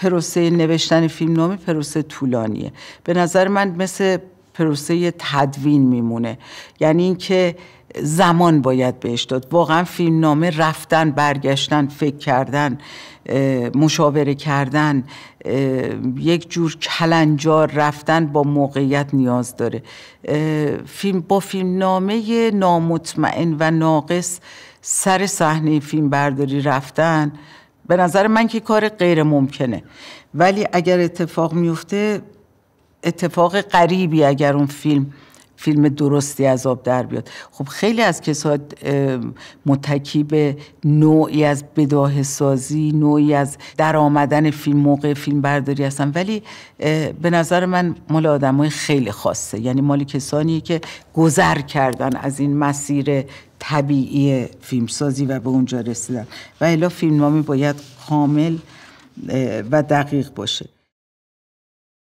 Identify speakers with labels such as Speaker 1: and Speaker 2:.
Speaker 1: پروسه نوشتن فیلم نامی پروسه طولانیه به نظر من مثل پروسه تدوین میمونه یعنی اینکه زمان باید بهش داد واقعا فیلم نامه رفتن برگشتن فکر کردن مشاوره کردن یک جور کلنجار رفتن با موقعیت نیاز داره فیلم با فیلم نامه نامطمئن و ناقص سر صحنه فیلم برداری رفتن به نظر من که کار غیر ممکنه ولی اگر اتفاق میفته اتفاق قریبی اگر اون فیلم فیلم درستی از آب در بیاد خب خیلی از کسا متکی به نوعی از بداه سازی نوعی از درآمدن فیلم موقع فیلم برداری هستن ولی به نظر من مال های خیلی خاصه یعنی مال کسانی که گذر کردن از این مسیر طبیعی فیلمسازی و به اونجا رسیدن و الا فیلمنامه باید کامل و دقیق باشه